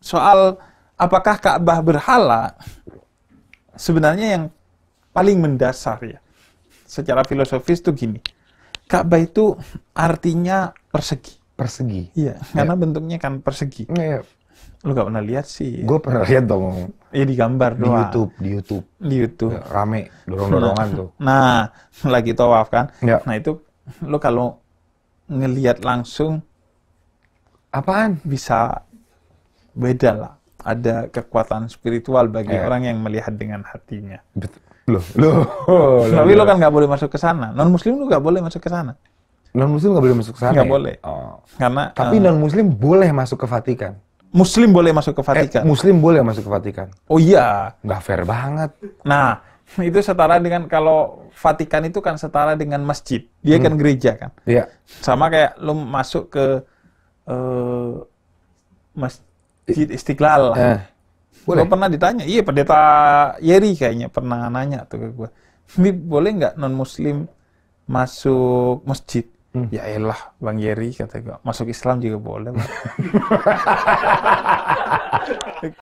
soal apakah Ka'bah berhala sebenarnya yang paling mendasar ya secara filosofis tuh gini Ka'bah itu artinya persegi persegi iya ya. karena bentuknya kan persegi ya. lu gak pernah lihat sih gue pernah lihat dong iya di gambar di doang. YouTube di YouTube di YouTube iya, rame dorong dorongan nah, tuh nah lagi tawaf kan ya. nah itu lu kalau ngelihat langsung apaan bisa beda lah ada kekuatan spiritual bagi yeah. orang yang melihat dengan hatinya. Betul. Loh, loh. Tapi lo kan nggak boleh masuk ke sana. Non Muslim lo nggak boleh masuk ke sana. Non Muslim nggak boleh masuk ke sana. Nggak ya? boleh. Oh. Karena. Tapi uh, eh, non Muslim boleh masuk ke Vatikan. Muslim boleh masuk ke Vatikan. Eh, Muslim boleh masuk ke Vatikan. Oh iya. Gak fair banget. Nah, itu setara dengan kalau Vatikan itu kan setara dengan masjid. Dia kan hmm. kan gereja kan. Iya. Sama kayak lo masuk ke uh, mas Masjid Istiqlal. Eh. Boleh. Gue pernah ditanya, iya pendeta Yeri kayaknya pernah nanya tuh ke gue. Ini boleh nggak non muslim masuk masjid? Hmm. Ya elah Bang Yeri kata gue, masuk Islam juga boleh.